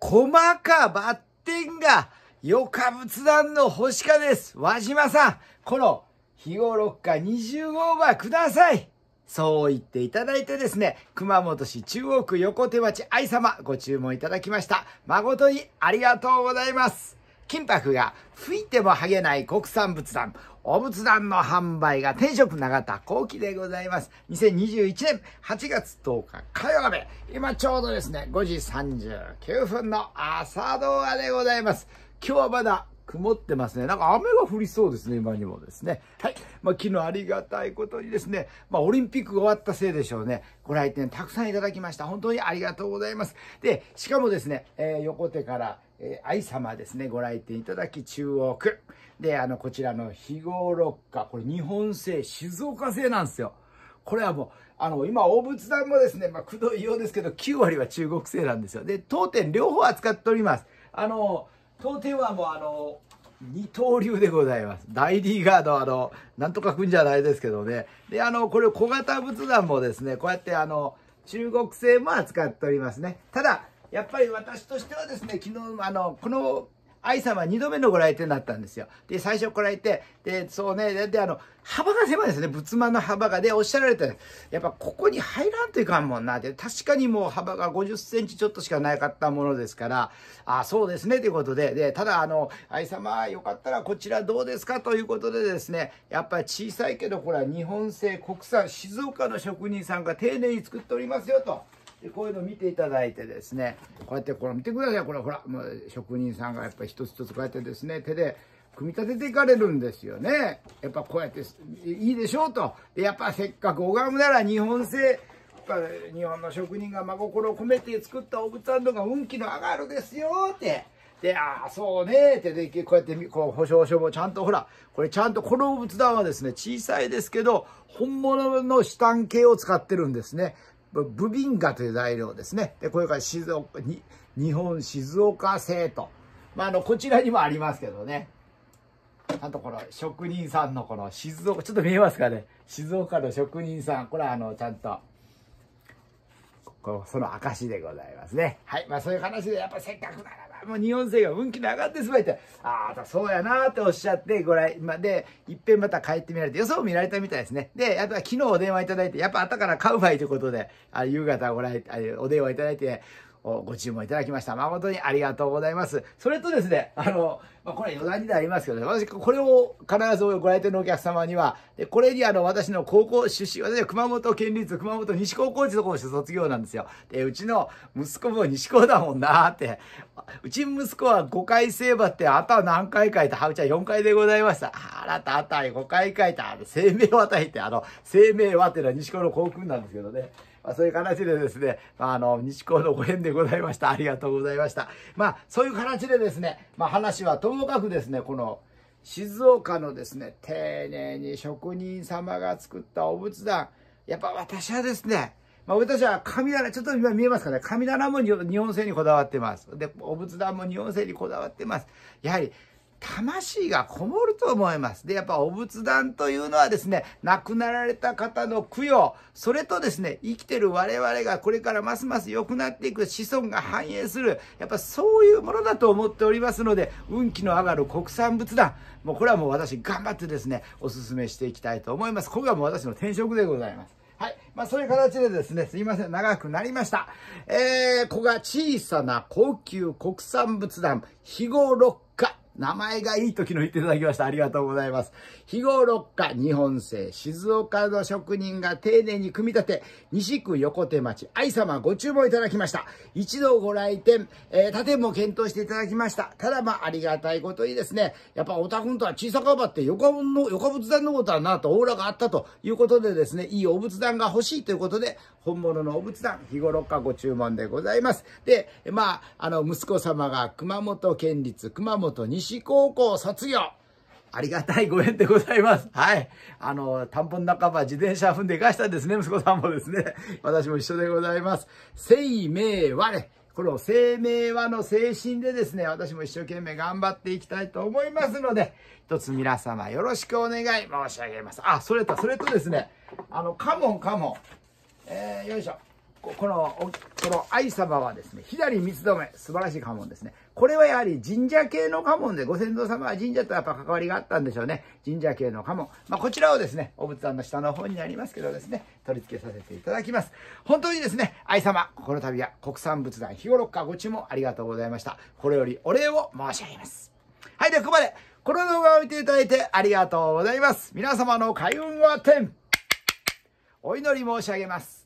細かバッテンが、余科仏壇の星かです。和島さん、この、日頃か20オーバーください。そう言っていただいてですね、熊本市中央区横手町愛様ご注文いただきました。誠にありがとうございます。金箔が吹いても剥げない国産仏壇、お仏壇の販売が天職永田後期でございます。2021年8月10日火曜日、今ちょうどですね、5時39分の朝動画でございます。今日はまだ曇ってますね。なんか雨が降りそうですね、今にもですね。はい。まあ、昨日ありがたいことにですね、まあ、オリンピックが終わったせいでしょうね。ご来店たくさんいただきました。本当にありがとうございます。で、しかもですね、えー、横手から、えー、愛様ですね、ご来店いただき、中央区。で、あの、こちらの日頃六花、これ日本製、静岡製なんですよ。これはもう、あの、今、大仏壇もですね、まあ、くどいようですけど、9割は中国製なんですよ。で、当店両方扱っております。あの、当店はもうあの二刀流でございます。大リーガーのあの、なんとかくんじゃないですけどね。で、あの、これ小型仏壇もですね、こうやってあの、中国製も扱っておりますね。ただ、やっぱり私としてはですね、昨日、あの、この愛さんは2度目のご来店だったんですよ。で、最初来られて、で、そうね、で、あの、幅が狭いですね。仏間の幅が。で、おっしゃられたやっぱここに入らんといかんもんな。で、確かにもう幅が50センチちょっとしかなかったものですから、あ、そうですね、ということで、で、ただ、あの、愛様、よかったらこちらどうですかということでですね、やっぱり小さいけど、これは日本製、国産、静岡の職人さんが丁寧に作っておりますよ、と。でこういうのを見ていただいてですねこうやってこれ見てくださいこれほらもう職人さんがやっぱり一つ一つこうやってですね手で組み立てていかれるんですよねやっぱこうやっていいでしょうとやっぱせっかく拝むなら日本製日本の職人が真心を込めて作ったお仏壇とかが運気の上がるですよってで、ああ、そうねってで、こうやって、こう、保証書もちゃんと、ほら、これちゃんと、この仏壇はですね、小さいですけど、本物の下ん系を使ってるんですね。ブビンガという材料ですね。で、これから静岡、に、日本静岡製と。まあ、あの、こちらにもありますけどね。あとこの職人さんのこの静岡、ちょっと見えますかね。静岡の職人さん。これはあの、ちゃんとこその証でございますね。はい。まあそういう話で、やっぱせっかくならば、もう日本勢が運気の上がってすまいて、ああ、そうやなーっておっしゃって、ご来、まあ、で、いっぺんまた帰ってみられて、予想見られたみたいですね。で、やっぱ昨日お電話いただいて、やっぱ後から買う場いということで、あ夕方ご来、あお電話いただいて、ご注文いただきました。誠にありがとうございます。それとですね、あの、まあ、これ余談になりますけど、ね、私、これを必ずご来店のお客様には、でこれにあの、私の高校出身、私は熊本県立熊本西高校時のこの卒業なんですよ。で、うちの息子も西高だもんなって、うち息子は5回生馬って、あとは何回書いた、うちは4回でございました。あらたあたい5回書いた、生命を与えて、あの、生命はっていうのは西高の校訓なんですけどね。まあ、そういう形でですね、まあ、あの、日光のご縁でございました。ありがとうございました。まあ、そういう形でですね、まあ、話はともかくですね、この、静岡のですね、丁寧に職人様が作ったお仏壇。やっぱ私はですね、まあ、は神棚、ちょっと今見えますかね。神棚も日本製にこだわってます。で、お仏壇も日本製にこだわってます。やはり、魂がこもると思います。で、やっぱお仏壇というのはですね、亡くなられた方の供養、それとですね、生きてる我々がこれからますます良くなっていく子孫が繁栄する、やっぱそういうものだと思っておりますので、運気の上がる国産仏壇、もうこれはもう私頑張ってですね、お勧めしていきたいと思います。ここがもう私の転職でございます。はい。まあ、そういう形でですね、すいません、長くなりました。えー、こが小さな高級国産仏壇、肥後六名前がいい時の言っていただきました。ありがとうございます。日頃家日本製静岡の職人が丁寧に組み立て、西区横手町愛様ご注文いただきました。一度ご来店、えー、他店検討していただきました。ただまあありがたいことにですね、やっぱオタくンとは小さかばって横の、横仏壇のことはなとオーラがあったということでですね、いいお仏壇が欲しいということで、本物のお仏壇、日頃かご注文でございます。で、まあ、あの、息子様が熊本県立熊本西高校卒業。ありがたいご縁でございます。はい。あの、田んぼの半ば自転車踏んでいかしたんですね、息子さんもですね。私も一緒でございます。生命ね、この生命和の精神でですね、私も一生懸命頑張っていきたいと思いますので、一つ皆様よろしくお願い申し上げます。あ、それと、それとですね、あの、カモンカモン。えー、よいしょ。ここの、この愛様はですね、左三つ止め、素晴らしい家紋ですね。これはやはり神社系の家紋で、ご先祖様は神社とやっぱ関わりがあったんでしょうね。神社系の家紋。まあ、こちらをですね、お仏壇の下の方になりますけどですね、取り付けさせていただきます。本当にですね、愛様、この度は国産仏壇日頃かご注文ありがとうございました。これよりお礼を申し上げます。はい、ではここまで。この動画を見ていただいてありがとうございます。皆様の開運を天、お祈り申し上げます。